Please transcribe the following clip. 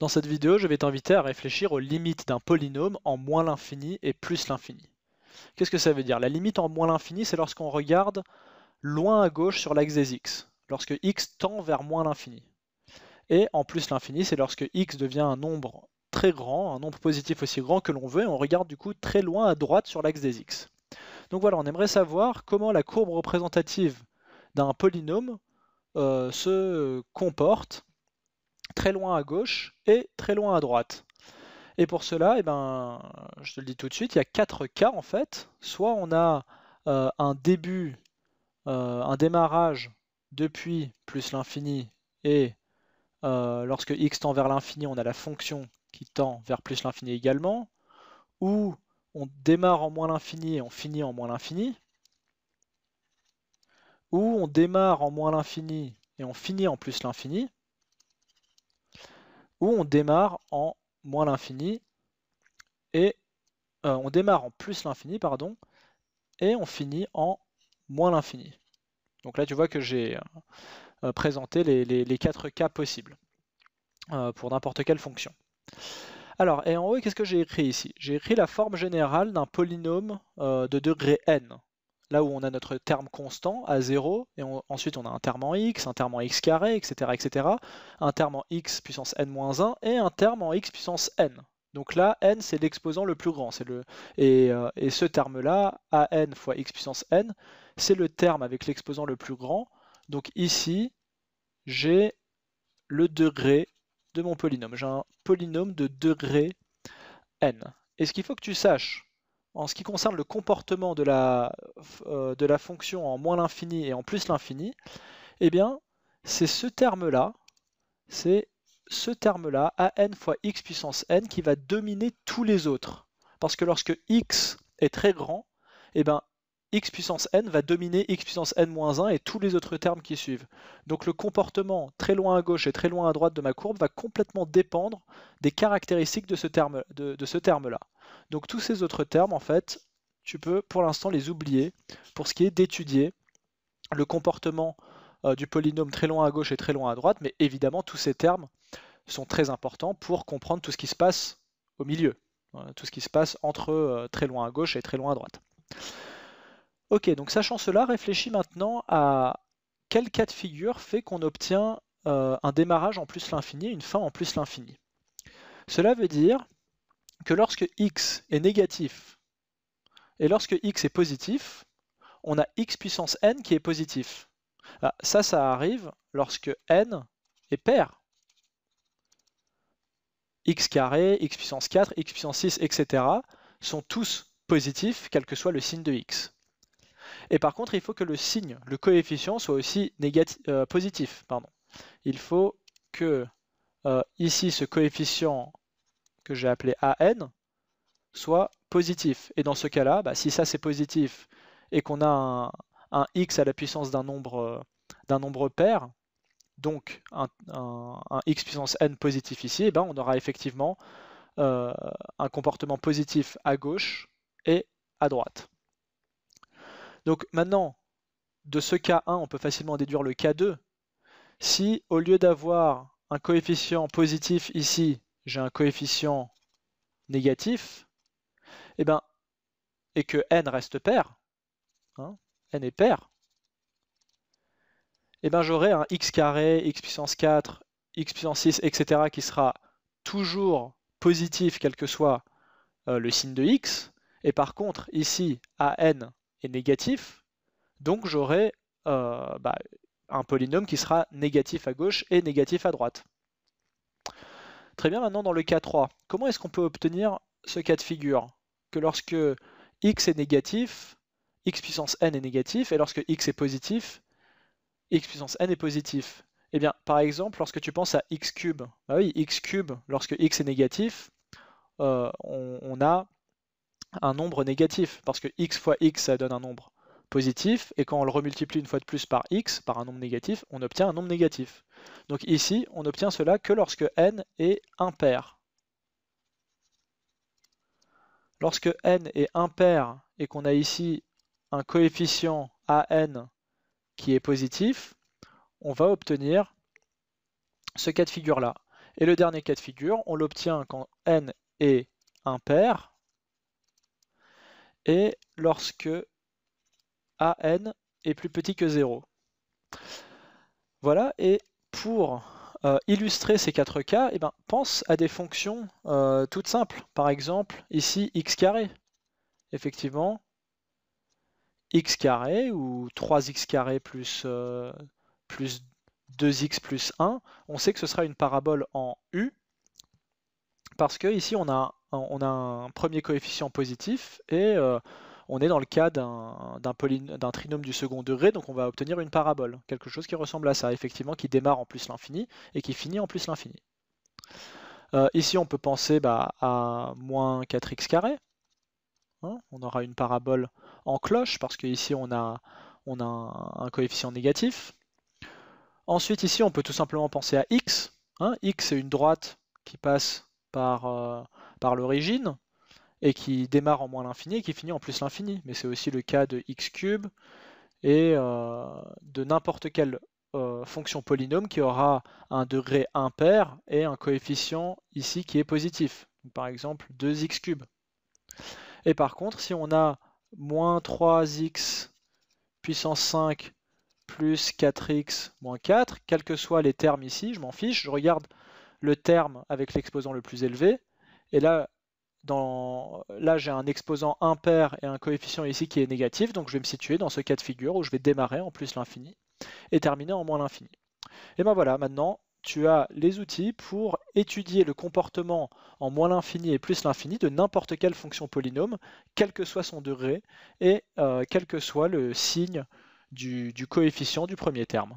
Dans cette vidéo, je vais t'inviter à réfléchir aux limites d'un polynôme en moins l'infini et plus l'infini. Qu'est-ce que ça veut dire La limite en moins l'infini, c'est lorsqu'on regarde loin à gauche sur l'axe des x, lorsque x tend vers moins l'infini. Et en plus l'infini, c'est lorsque x devient un nombre très grand, un nombre positif aussi grand que l'on veut, et on regarde du coup très loin à droite sur l'axe des x. Donc voilà, on aimerait savoir comment la courbe représentative d'un polynôme euh, se comporte très loin à gauche et très loin à droite. Et pour cela, eh ben, je te le dis tout de suite, il y a quatre cas en fait. Soit on a euh, un début, euh, un démarrage depuis plus l'infini et euh, lorsque x tend vers l'infini, on a la fonction qui tend vers plus l'infini également, ou on démarre en moins l'infini et on finit en moins l'infini, ou on démarre en moins l'infini et on finit en plus l'infini, où on démarre en moins l'infini et euh, on démarre en plus l'infini pardon et on finit en moins l'infini. Donc là tu vois que j'ai euh, euh, présenté les, quatre cas possibles pour n'importe quelle fonction. Alors et en haut qu'est-ce que j'ai écrit ici J'ai écrit la forme générale d'un polynôme de degré n là où on a notre terme constant à 0, et ensuite on a un terme en x, un terme en x carré, etc., etc., un terme en x puissance n-1 et un terme en x puissance n. Donc là, n, c'est l'exposant le plus grand. Le, et, euh, et, ce terme-là, an fois x puissance n, c'est le terme avec l'exposant le plus grand. Donc ici, j'ai le degré de mon polynôme. J'ai un polynôme de degré n. Et ce qu'il faut que tu saches, en ce qui concerne le comportement de la, euh, de la fonction en moins l'infini et en plus l'infini, eh bien, c'est ce terme-là, c'est ce terme-là, an fois x puissance n, qui va dominer tous les autres. Parce que lorsque x est très grand, eh bien, x puissance n va dominer x puissance n-1 moins et tous les autres termes qui suivent. Donc le comportement très loin à gauche et très loin à droite de ma courbe va complètement dépendre des caractéristiques de ce terme de ce terme -là. Donc tous ces autres termes, en fait, tu peux pour l'instant les oublier pour ce qui est d'étudier le comportement euh, du polynôme très loin à gauche et très loin à droite, mais évidemment tous ces termes sont très importants pour comprendre tout ce qui se passe au milieu, hein, tout ce qui se passe entre euh, très loin à gauche et très loin à droite. Ok, donc sachant cela, réfléchis maintenant à quel cas de figure fait qu'on obtient euh, un démarrage en plus l'infini, une fin en plus l'infini. Cela veut dire que lorsque x est négatif et lorsque x est positif, on a x puissance n qui est positif. Ah, ça, ça arrive lorsque n est pair. x carré, x puissance 4, x puissance 6, etc. sont tous positifs, quel que soit le signe de x. Et par contre, il faut que le signe, le coefficient, soit aussi négatif, euh, positif. Pardon. Il faut que euh, ici, ce coefficient que j'ai appelé AN, soit positif. Et dans ce cas-là, bah, si ça c'est positif et qu'on a un, x à la puissance d'un nombre, euh, d'un nombre pair, donc un, x puissance n positif ici, eh ben, on aura effectivement euh, un comportement positif à gauche et à droite. Donc maintenant, de ce cas 1, on peut facilement déduire le cas 2. Si au lieu d'avoir un coefficient positif ici j'ai un coefficient négatif, et, eh ben, et que n reste pair, hein, n est pair, et eh ben j'aurai un x carré, x puissance 4, x puissance 6, etc. qui sera toujours positif quel que soit euh, le signe de x. Et par contre, ici, a n est négatif, donc j'aurai euh, bah, un polynôme qui sera négatif à gauche et négatif à droite. Très bien, maintenant dans le cas 3, comment est-ce qu'on peut obtenir ce cas de figure Que lorsque x est négatif, x puissance n est négatif, et lorsque x est positif, x puissance n est positif. Eh bien, par exemple, lorsque tu penses à x cube, bah oui, x cube, lorsque x est négatif, euh, on, on, a un nombre négatif, parce que x fois x, ça donne un nombre positif, et quand on le remultiplie une fois de plus par x, par un nombre négatif, on obtient un nombre négatif. Donc ici, on obtient cela que lorsque n est impair. Lorsque n est impair et qu'on a ici un coefficient an qui est positif, on va obtenir ce cas de figure-là. Et le dernier cas de figure, on l'obtient quand n est impair et lorsque n est plus petit que 0. Voilà, et pour euh, illustrer ces 4 cas, eh ben, pense à des fonctions euh, toutes simples. Par exemple, ici, x carré. Effectivement, x carré ou 3x carré plus, 2x euh, plus 1, on sait que ce sera une parabole en U, parce que ici on a, on a un premier coefficient positif et on est dans le cas d'un trinôme du second degré, donc on va obtenir une parabole, quelque chose qui ressemble à ça, effectivement, qui démarre en plus l'infini et qui finit en plus l'infini. Euh, ici, on peut penser bah, à moins 4x carré. Hein, on aura une parabole en cloche, parce qu'ici, on a, on a un, coefficient négatif. Ensuite, ici, on peut tout simplement penser à x. Hein. x, est une droite qui passe par euh, l'origine et qui démarre en moins l'infini et qui finit en plus l'infini. Mais c'est aussi le cas de x cube et euh, de n'importe quelle euh, fonction polynôme qui aura un degré impair et un coefficient ici qui est positif. par exemple 2x cube. Et par contre, si on a moins 3x puissance 5 plus 4x moins 4, quels que soient les termes ici, je m'en fiche, je regarde le terme avec l'exposant le plus élevé, et là, dans, là j'ai un exposant impair et un coefficient ici qui est négatif, donc je vais me situer dans ce cas de figure où je vais démarrer en plus l'infini et terminer en moins l'infini. Et bien voilà, maintenant tu as les outils pour étudier le comportement en moins l'infini et plus l'infini de n'importe quelle fonction polynôme, quel que soit son degré et euh, quel que soit le signe du coefficient du premier terme.